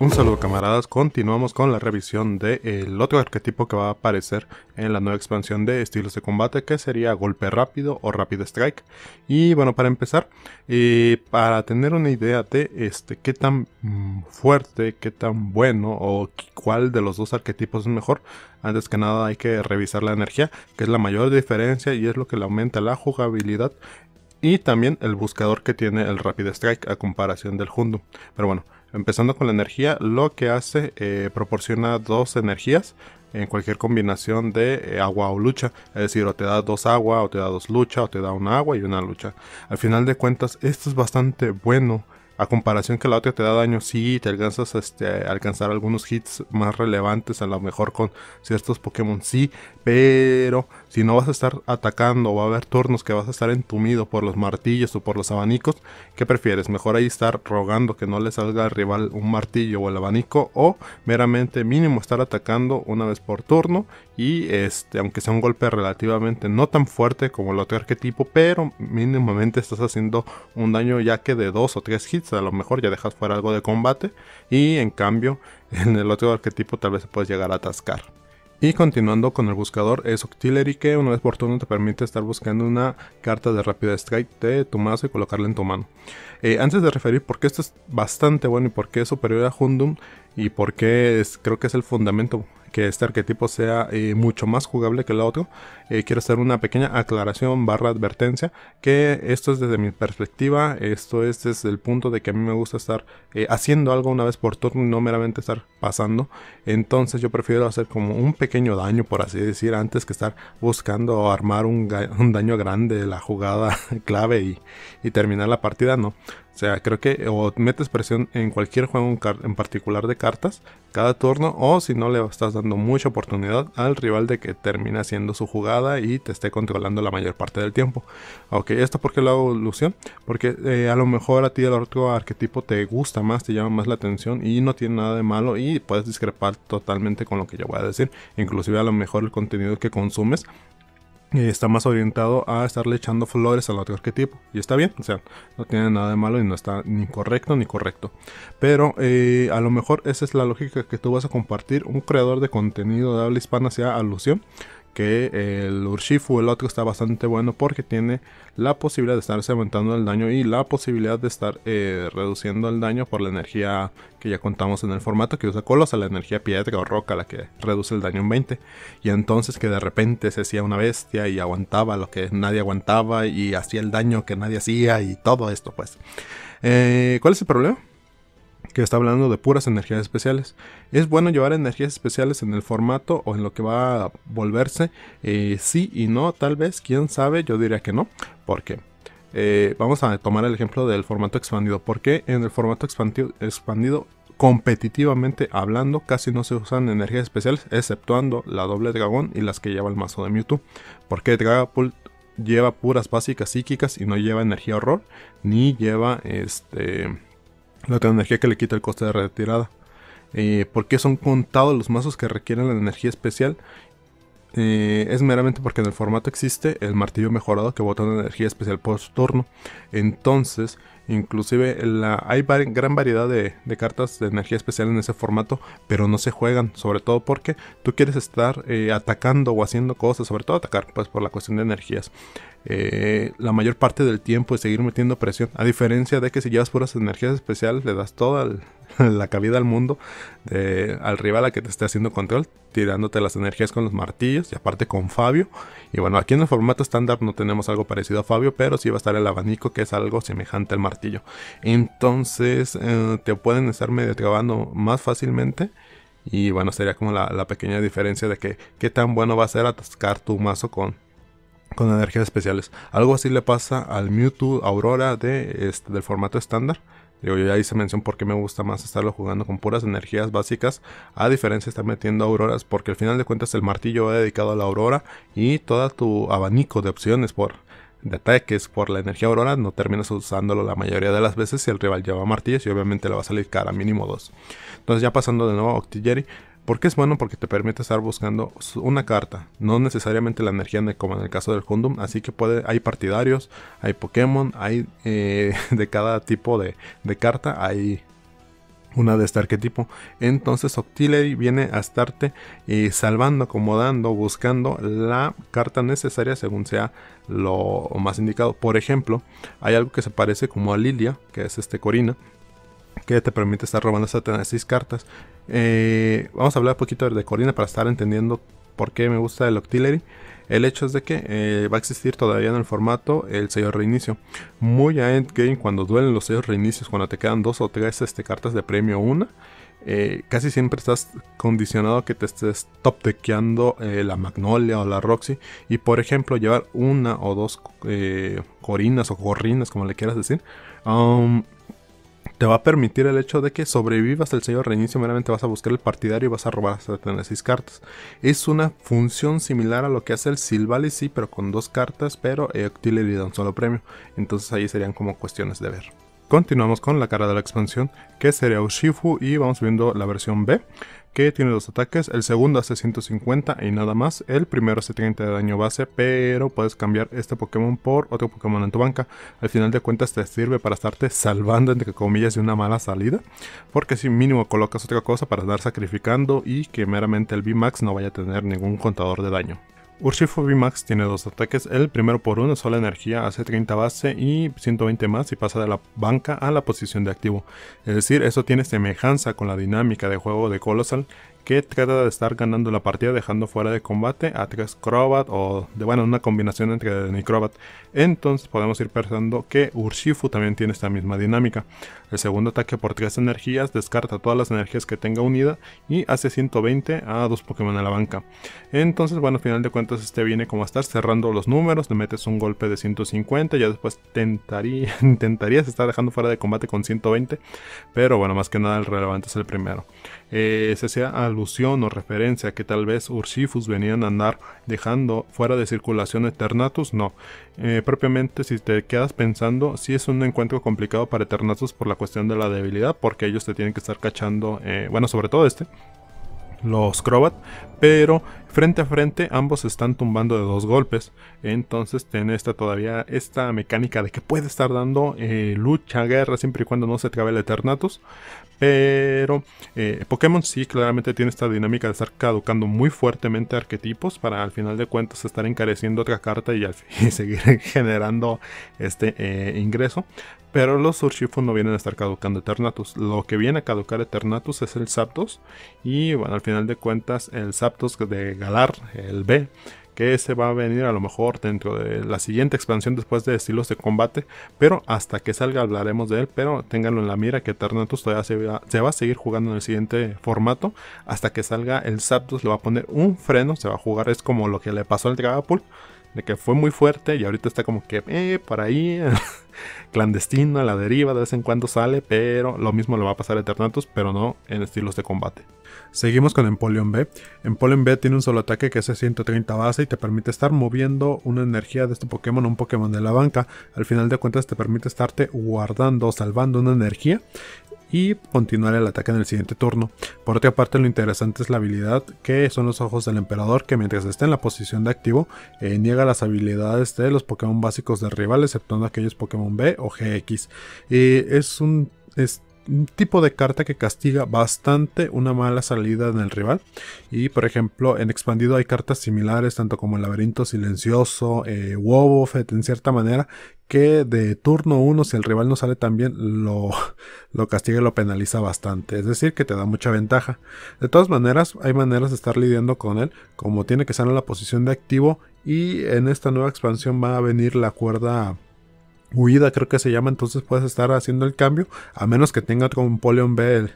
Un saludo camaradas, continuamos con la revisión del otro arquetipo que va a aparecer en la nueva expansión de estilos de combate que sería golpe rápido o rápido strike. Y bueno, para empezar, eh, para tener una idea de este, qué tan mm, fuerte, qué tan bueno o cuál de los dos arquetipos es mejor, antes que nada hay que revisar la energía, que es la mayor diferencia y es lo que le aumenta la jugabilidad y también el buscador que tiene el Rapid Strike a comparación del Hundu. Pero bueno, empezando con la energía, lo que hace eh, proporciona dos energías en cualquier combinación de eh, agua o lucha. Es decir, o te da dos agua, o te da dos lucha, o te da una agua y una lucha. Al final de cuentas, esto es bastante bueno a comparación que la otra te da daño, sí, te alcanzas este, a, alcanzar algunos hits más relevantes, a lo mejor con ciertos Pokémon, sí, pero si no vas a estar atacando, va a haber turnos que vas a estar entumido por los martillos o por los abanicos, ¿qué prefieres? Mejor ahí estar rogando que no le salga al rival un martillo o el abanico, o meramente mínimo estar atacando una vez por turno, y este, aunque sea un golpe relativamente no tan fuerte como el otro arquetipo, pero mínimamente estás haciendo un daño ya que de 2 o 3 hits a lo mejor ya dejas fuera algo de combate y en cambio en el otro arquetipo tal vez se puedes llegar a atascar. Y continuando con el buscador es Octillery que una vez por turno te permite estar buscando una carta de rápida strike de tu mazo y colocarla en tu mano. Eh, antes de referir por qué esto es bastante bueno y por qué es superior a Hundum y por qué es, creo que es el fundamento que este arquetipo sea eh, mucho más jugable que el otro. Eh, quiero hacer una pequeña aclaración barra advertencia, que esto es desde mi perspectiva, esto es desde el punto de que a mí me gusta estar eh, haciendo algo una vez por turno y no meramente estar pasando. Entonces yo prefiero hacer como un pequeño daño, por así decir, antes que estar buscando armar un, daño grande la jugada clave y, y terminar la partida, no. O sea, creo que o metes presión en cualquier juego en, particular de cartas cada turno o si no le estás dando mucha oportunidad al rival de que termine haciendo su jugada y te esté controlando la mayor parte del tiempo. Ok, ¿esto por qué lo hago Lucian? Porque eh, a lo mejor a ti el otro arquetipo te gusta más, te llama más la atención y no tiene nada de malo y puedes discrepar totalmente con lo que yo voy a decir. Inclusive a lo mejor el contenido que consumes eh, está más orientado a estarle echando flores al otro arquetipo. Y está bien, o sea, no tiene nada de malo y no está ni correcto ni correcto. Pero eh, a lo mejor esa es la lógica que tú vas a compartir. Un creador de contenido de habla hispana sea alusión que el Urshifu, el otro, está bastante bueno porque tiene la posibilidad de estarse aumentando el daño y la posibilidad de estar eh, reduciendo el daño por la energía que ya contamos en el formato que usa a la energía piedra o roca, la que reduce el daño en 20. Y entonces que de repente se hacía una bestia y aguantaba lo que nadie aguantaba y hacía el daño que nadie hacía y todo esto, pues. Eh, ¿Cuál es el problema? que está hablando de puras energías especiales. Es bueno llevar energías especiales en el formato o en lo que va a volverse. Eh, sí y no, tal vez, quién sabe, yo diría que no, porque qué? Eh, vamos a tomar el ejemplo del formato expandido. Porque en el formato expandido, expandido competitivamente hablando, casi no se usan energías especiales, exceptuando la doble dragón y las que lleva el mazo de Mewtwo. Porque Dragapult lleva puras básicas psíquicas y no lleva energía horror, ni lleva este la energía que le quita el coste de retirada. Eh, ¿Por son contados los mazos que requieren la energía especial? Eh, es meramente porque en el formato existe el martillo mejorado que bota energía especial por su turno. Entonces, inclusive hay gran variedad de, cartas de energía especial en ese formato, pero no se juegan, sobre todo porque tú quieres estar eh, atacando o haciendo cosas, sobre todo atacar, pues por la cuestión de energías. Eh, la mayor parte del tiempo Es seguir metiendo presión, a diferencia de que si llevas puras energías especiales, le das todo al, la cabida al mundo de, eh, al rival a que te esté haciendo control, tirándote las energías con los martillos y aparte con Fabio. Y bueno, aquí en el formato estándar no tenemos algo parecido a Fabio, pero sí va a estar el abanico que es algo semejante al martillo. Entonces eh, te pueden estar medio trabando más fácilmente. Y bueno, sería como la, pequeña diferencia de que qué tan bueno va a ser atascar tu mazo con, con energías especiales. Algo así le pasa al Mewtwo Aurora de, este, del formato estándar. Digo, yo ya hice mención porque me gusta más estarlo jugando con puras energías básicas. A diferencia de estar metiendo auroras. Porque al final de cuentas el martillo va dedicado a la aurora. Y todo tu abanico de opciones por de ataques por la energía aurora. No terminas usándolo la mayoría de las veces. Si el rival lleva martillos. Y obviamente le va a salir cara mínimo dos. Entonces ya pasando de nuevo a Octillery. ¿Por qué es bueno? Porque te permite estar buscando una carta, no necesariamente la energía como en el caso del Hundum, así que puede, hay partidarios, hay Pokémon, hay eh, de cada tipo de, carta, hay una de este arquetipo. Entonces Octillery viene a estarte eh, salvando, acomodando, buscando la carta necesaria según sea lo más indicado. Por ejemplo, hay algo que se parece como a Lilia, que es este Corina, que te permite estar robando hasta 6 cartas. Eh, vamos a hablar un poquito de Corina para estar entendiendo por qué me gusta el Octillery. El hecho es de que eh, va a existir todavía en el formato el sello reinicio. Muy a endgame cuando duelen los sellos reinicios, cuando te quedan dos o tres este, cartas de premio una. Eh, casi siempre estás condicionado a que te estés top la Magnolia o la Roxy. Y por ejemplo, llevar una o dos corinas o corrinas, como le quieras decir, um, te va a permitir el hecho de que sobrevivas el señor reinicio, meramente vas a buscar el partidario y vas a robar hasta tener 6 cartas. Es una función similar a lo que hace el sí, pero con dos cartas, pero le da un solo premio. Entonces ahí serían como cuestiones de ver. Continuamos con la cara de la expansión, que sería Ushifu, y vamos viendo la versión B, que tiene dos ataques, el segundo hace 150 y nada más, el primero hace 30 de daño base, pero puedes cambiar este Pokémon por otro Pokémon en tu banca. Al final de cuentas te sirve para estarte salvando, entre comillas, de una mala salida, porque si mínimo colocas otra cosa para andar sacrificando y que meramente el Max no vaya a tener ningún contador de daño. Urshifu max tiene dos ataques, el primero por una sola energía hace 30 base y 120 más y pasa de la banca a la posición de activo. Es decir, eso tiene semejanza con la dinámica de juego de Colossal que trata de estar ganando la partida dejando fuera de combate a tres Crobat o de bueno una combinación entre Necrobat. Entonces podemos ir pensando que Urshifu también tiene esta misma dinámica. El segundo ataque por 3 energías descarta todas las energías que tenga unida y hace 120 a dos Pokémon a la banca. Entonces bueno al final de cuentas este viene como a estar cerrando los números, le metes un golpe de 150, ya después tentaría, intentarías estar dejando fuera de combate con 120, pero bueno más que nada el relevante es el primero eh, sea alusión o referencia que tal vez Urshifus venían a andar dejando fuera de circulación Eternatus, no. Eh, propiamente, si te quedas pensando, si es un encuentro complicado para Eternatus por la cuestión de la debilidad, porque ellos te tienen que estar cachando, eh, bueno, sobre todo este, los Crobat, pero frente a frente ambos están tumbando de dos golpes. Entonces tiene esta todavía esta mecánica de que puede estar dando eh, lucha, guerra, siempre y cuando no se acabe el Eternatus. Pero eh, Pokémon sí claramente tiene esta dinámica de estar caducando muy fuertemente arquetipos para al final de cuentas estar encareciendo otra carta y, seguir generando este eh, ingreso. Pero los Urshifu no vienen a estar caducando Eternatus. Lo que viene a caducar Eternatus es el Zapdos. Y bueno, al final de cuentas el Zapdos de Galar, el B, que se va a venir a lo mejor dentro de la siguiente expansión después de estilos de combate, pero hasta que salga hablaremos de él, pero ténganlo en la mira que Eternatus todavía se va, se va a seguir jugando en el siguiente formato, hasta que salga el Zapdos le va a poner un freno, se va a jugar, es como lo que le pasó al Dragapult, de que fue muy fuerte y ahorita está como que eh, por ahí, clandestino, a la deriva, de vez en cuando sale, pero lo mismo le va a pasar a Eternatus, pero no en estilos de combate. Seguimos con Empoleon B. Empoleon B tiene un solo ataque que es de 130 base y te permite estar moviendo una energía de este Pokémon a un Pokémon de la banca. Al final de cuentas te permite estarte guardando, salvando una energía y continuar el ataque en el siguiente turno. Por otra parte, lo interesante es la habilidad que son los ojos del emperador, que mientras esté en la posición de activo, eh, niega las habilidades de los Pokémon básicos de rival, exceptuando aquellos Pokémon B o GX. Y es un... Un tipo de carta que castiga bastante una mala salida en el rival. Y por ejemplo, en expandido hay cartas similares, tanto como el laberinto silencioso, eh, en cierta manera, que de turno 1, si el rival no sale tan bien, lo, lo castiga y lo penaliza bastante. Es decir, que te da mucha ventaja. De todas maneras, hay maneras de estar lidiando con él, como tiene que estar en la posición de activo. Y en esta nueva expansión va a venir la cuerda huida creo que se llama, entonces puedes estar haciendo el cambio, a menos que tenga como Polion B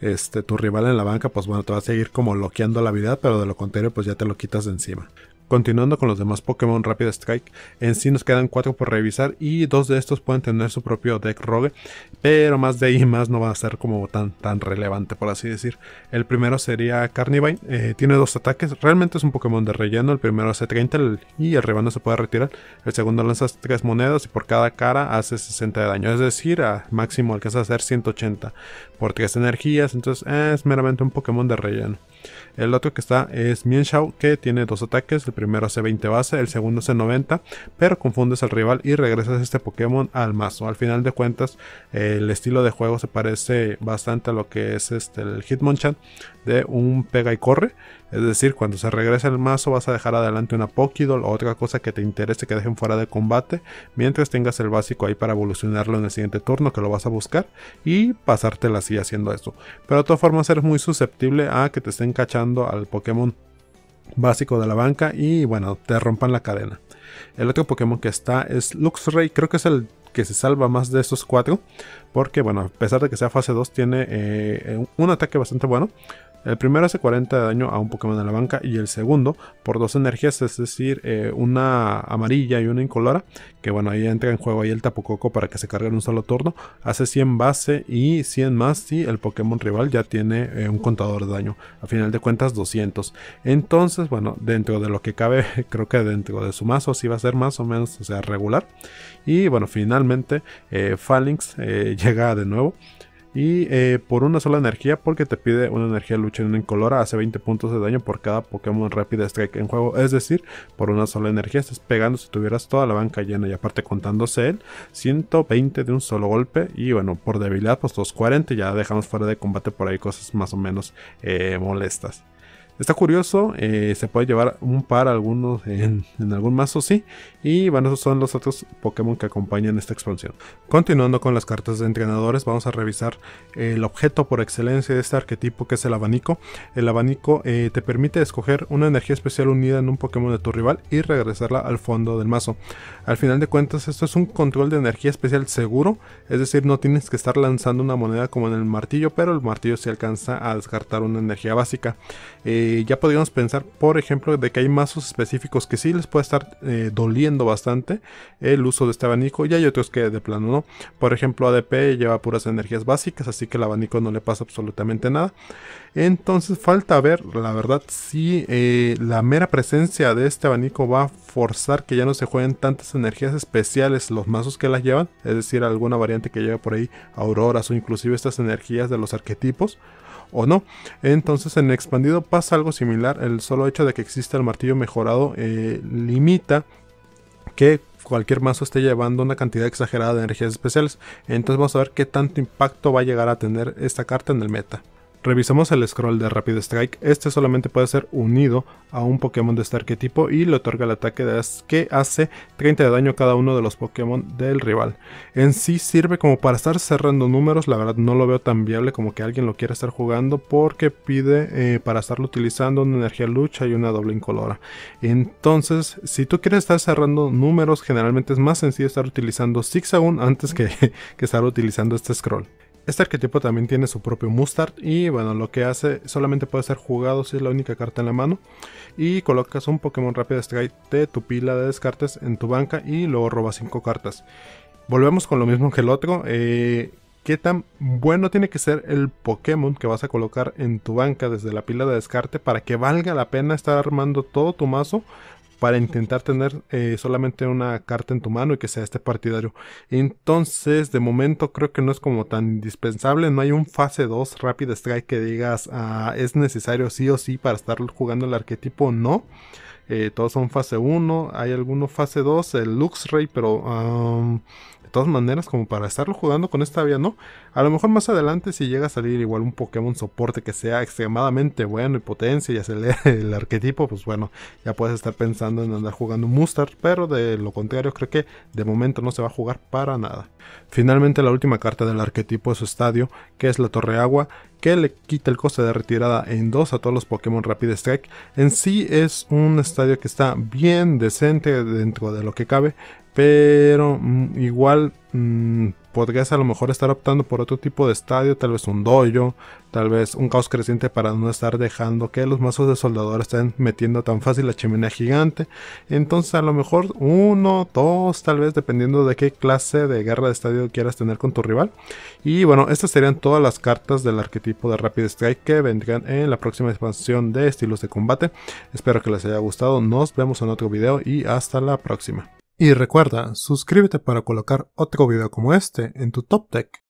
este, tu rival en la banca, pues bueno, te va a seguir como bloqueando la vida, pero de lo contrario pues ya te lo quitas de encima. Continuando con los demás Pokémon Rapid Strike, en sí nos quedan cuatro por revisar y dos de estos pueden tener su propio deck rogue, pero más de ahí más no va a ser como tan, tan relevante por así decir. El primero sería Carnivine, eh, tiene dos ataques, realmente es un Pokémon de relleno, el primero hace 30 y el rebando se puede retirar, el segundo lanza tres monedas y por cada cara hace 60 de daño, es decir, a máximo alcanza a hacer 180 por 3 energías, entonces eh, es meramente un Pokémon de relleno. El otro que está es Mienshao que tiene dos ataques, primero hace 20 base, el segundo hace 90, pero confundes al rival y regresas este Pokémon al mazo. Al final de cuentas, el estilo de juego se parece bastante a lo que es este, el Hitmonchan de un pega y corre. Es decir, cuando se regresa al mazo vas a dejar adelante una Pokidol o otra cosa que te interese que dejen fuera de combate. Mientras tengas el básico ahí para evolucionarlo en el siguiente turno que lo vas a buscar. Y pasártela así haciendo esto. Pero de todas formas eres muy susceptible a que te estén cachando al Pokémon básico de la banca y bueno, te rompan la cadena. El otro Pokémon que está es Luxray, creo que es el que se salva más de estos cuatro. Porque, bueno, a pesar de que sea fase 2, tiene eh, eh, un ataque bastante bueno. El primero hace 40 de daño a un Pokémon de la banca y el segundo por dos energías, es decir, eh, una amarilla y una incolora, que bueno, ahí entra en juego ahí el tapucoco para que se cargue en un solo turno, hace 100 base y 100 más si el Pokémon rival ya tiene eh, un contador de daño, a final de cuentas 200. Entonces, bueno, dentro de lo que cabe, creo que dentro de su mazo sí va a ser más o menos, o sea, regular. Y bueno, finalmente eh, Phalanx llega de nuevo. Y eh, por una sola energía, porque te pide una energía lucha en una incolora, hace 20 puntos de daño por cada Pokémon Rapid Strike en juego. Es decir, por una sola energía estás pegando si tuvieras toda la banca llena. Y aparte contándose él, 120 de un solo golpe. Y bueno, por debilidad, pues 240. Ya dejamos fuera de combate por ahí cosas más o menos eh, molestas. Está curioso, eh, se puede llevar un par algunos en, algún mazo, sí. Y bueno, esos son los otros Pokémon que acompañan esta expansión. Continuando con las cartas de entrenadores, vamos a revisar el objeto por excelencia de este arquetipo que es el abanico. El abanico eh, te permite escoger una energía especial unida en un Pokémon de tu rival y regresarla al fondo del mazo. Al final de cuentas, esto es un control de energía especial seguro, es decir, no tienes que estar lanzando una moneda como en el martillo, pero el martillo se alcanza a descartar una energía básica. Eh, eh, ya podríamos pensar, por ejemplo, de que hay mazos específicos que sí les puede estar eh, doliendo bastante el uso de este abanico y hay otros que de plano no. Por ejemplo, ADP lleva puras energías básicas, así que el abanico no le pasa absolutamente nada. Entonces falta ver, la verdad, si eh, la mera presencia de este abanico va a forzar que ya no se jueguen tantas energías especiales los mazos que las llevan, es decir, alguna variante que lleve por ahí auroras o inclusive estas energías de los arquetipos o no. Entonces en expandido pasa algo similar, el solo hecho de que exista el martillo mejorado eh, limita que cualquier mazo esté llevando una cantidad exagerada de energías especiales. Entonces vamos a ver qué tanto impacto va a llegar a tener esta carta en el meta. Revisamos el scroll de Rapid Strike, este solamente puede ser unido a un Pokémon de este arquetipo y le otorga el ataque de que hace 30 de daño a cada uno de los Pokémon del rival. En sí sirve como para estar cerrando números, la verdad no lo veo tan viable como que alguien lo quiera estar jugando porque pide eh, para estarlo utilizando una energía lucha y una doble incolora. Entonces, si tú quieres estar cerrando números, generalmente es más sencillo estar utilizando Zigzagoon antes que estar utilizando este scroll. Este arquetipo también tiene su propio Mustard y bueno, lo que hace solamente puede ser jugado si es la única carta en la mano y colocas un Pokémon rápido Strike de tu pila de descartes en tu banca y luego robas 5 cartas. Volvemos con lo mismo que el otro. Eh, ¿Qué tan bueno tiene que ser el Pokémon que vas a colocar en tu banca desde la pila de descarte para que valga la pena estar armando todo tu mazo para intentar tener eh, solamente una carta en tu mano y que sea este partidario. Entonces, de momento creo que no es como tan indispensable, no hay un fase 2 Rapid Strike que digas ah, es necesario sí o sí para estar jugando el arquetipo, no. Eh, todos son fase 1, hay alguno fase 2, el Luxray, pero todas maneras, como para estarlo jugando con esta vía, no. A lo mejor más adelante, si llega a salir igual un Pokémon soporte que sea extremadamente bueno y potencia y acelere el arquetipo, pues bueno, ya puedes estar pensando en andar jugando Mustard, pero de lo contrario, creo que de momento no se va a jugar para nada. Finalmente, la última carta del arquetipo es su estadio, que es la Torre Agua, que le quita el coste de retirada en 2 a todos los Pokémon Rapid Strike. En sí es un estadio que está bien decente dentro de lo que cabe. Pero mm, igual mm, podrías a lo mejor estar optando por otro tipo de estadio, tal vez un doyo, tal vez un caos creciente para no estar dejando que los mazos de soldador estén metiendo tan fácil la chimenea gigante. Entonces a lo mejor uno, dos, tal vez dependiendo de qué clase de guerra de estadio quieras tener con tu rival. Y bueno, estas serían todas las cartas del arquetipo de Rapid Strike que vendrán en la próxima expansión de estilos de combate. Espero que les haya gustado, nos vemos en otro video y hasta la próxima. Y recuerda, suscríbete para colocar otro video como este en tu top tech.